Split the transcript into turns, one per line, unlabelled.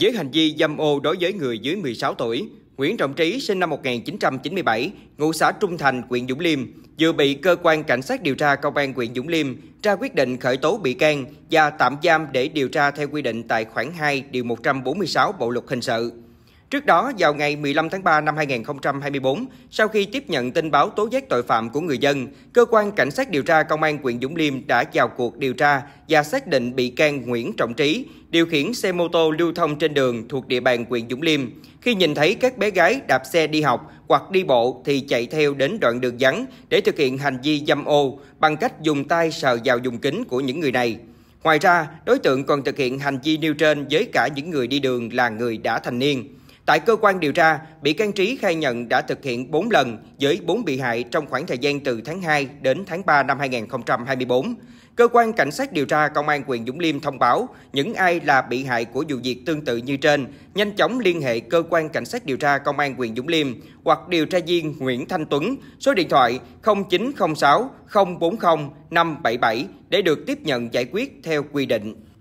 Với hành vi dâm ô đối với người dưới 16 tuổi, Nguyễn Trọng Trí sinh năm 1997, ngụ xã Trung Thành, huyện Dũng Liêm, vừa bị cơ quan cảnh sát điều tra công an huyện Dũng Liêm ra quyết định khởi tố bị can và tạm giam để điều tra theo quy định tại khoản 2 điều 146 Bộ luật hình sự. Trước đó, vào ngày 15 tháng 3 năm 2024, sau khi tiếp nhận tin báo tố giác tội phạm của người dân, cơ quan cảnh sát điều tra công an huyện Dũng Liêm đã vào cuộc điều tra và xác định bị can Nguyễn Trọng Trí điều khiển xe mô tô lưu thông trên đường thuộc địa bàn huyện Dũng Liêm. Khi nhìn thấy các bé gái đạp xe đi học hoặc đi bộ thì chạy theo đến đoạn đường vắng để thực hiện hành vi dâm ô bằng cách dùng tay sờ vào dùng kính của những người này. Ngoài ra, đối tượng còn thực hiện hành vi nêu trên với cả những người đi đường là người đã thành niên. Tại cơ quan điều tra, bị can Trí khai nhận đã thực hiện 4 lần với 4 bị hại trong khoảng thời gian từ tháng 2 đến tháng 3 năm 2024. Cơ quan Cảnh sát điều tra Công an huyện Dũng Liêm thông báo những ai là bị hại của vụ việc tương tự như trên, nhanh chóng liên hệ Cơ quan Cảnh sát điều tra Công an huyện Dũng Liêm hoặc điều tra viên Nguyễn Thanh Tuấn, số điện thoại 0906 040 577 để được tiếp nhận giải quyết theo quy định.